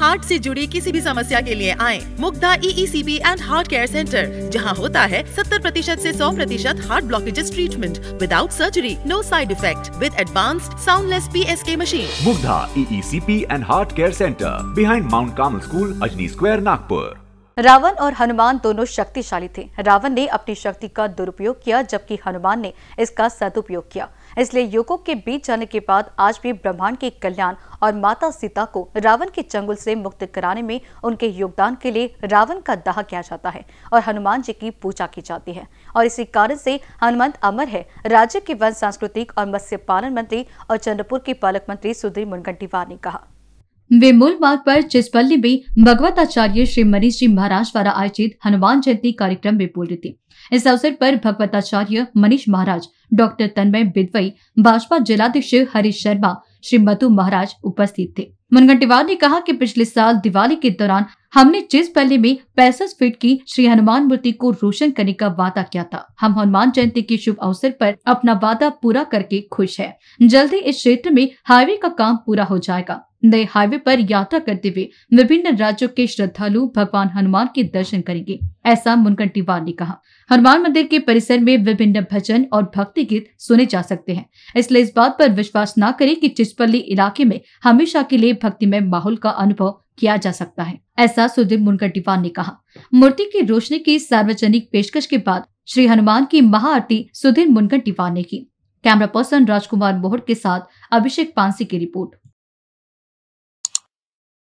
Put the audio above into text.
Heart से जुड़ी किसी भी समस्या के लिए आए Mugdha EECP and heart care centre जहां होता है 70 प्रतिशत ऐसी सौ प्रतिशत heart blockages treatment without surgery no side effect with advanced soundless P S K machine Mugdha EECP and heart care centre behind mount Carmel school Ajni square Nagpur Ravan और हनुमान दोनों शक्तिशाली थे रावण ने अपनी शक्ति का दुरुपयोग किया जबकि हनुमान ने इसका सदुपयोग किया इसलिए युवकों के बीच जाने के बाद आज भी ब्रह्मांड के कल्याण और माता सीता को रावण के चंगुल से मुक्त कराने में उनके योगदान के लिए रावण का दाह किया जाता है और हनुमान जी की पूजा की जाती है और इसी कारण से हनुमंत अमर है राज्य के वन सांस्कृतिक और मत्स्य पालन मंत्री और चंद्रपुर के पालक मंत्री सुधीर मुनगंटीवार ने कहा वे मूल मार्ग पर चिस्पल्ली में भगवत आचार्य श्री मनीष जी महाराज द्वारा आयोजित हनुमान जयंती कार्यक्रम में बोल रहे थे इस अवसर पर आचार्य मनीष महाराज डॉक्टर तन्मय बिदवई भाजपा जिलाध्यक्ष हरीश शर्मा श्री मधु महाराज उपस्थित थे मुनगंटीवार ने कहा कि पिछले साल दिवाली के दौरान हमने जिस पहले में पैंसठ फीट की श्री हनुमान मूर्ति को रोशन करने का वादा किया था हम हनुमान जयंती के शुभ अवसर पर अपना वादा पूरा करके खुश हैं। जल्द ही इस क्षेत्र में हाईवे का काम पूरा हो जाएगा नए हाईवे पर यात्रा करते हुए विभिन्न राज्यों के श्रद्धालु भगवान हनुमान के दर्शन करेंगे ऐसा मुनकंटीवार ने कहा हनुमान मंदिर के परिसर में विभिन्न भजन और भक्ति गीत सुने जा सकते हैं इसलिए इस बात पर विश्वास न करें कि चिचपल्ली इलाके में हमेशा के लिए भक्तिमय माहौल का अनुभव किया जा सकता है ऐसा सुदीप मुनकंटीवार ने कहा मूर्ति की रोशनी की सार्वजनिक पेशकश के बाद श्री हनुमान की महाआरती सुधीर मुनकंटीवार ने की कैमरा पर्सन राजकुमार मोहर के साथ अभिषेक पांसी की रिपोर्ट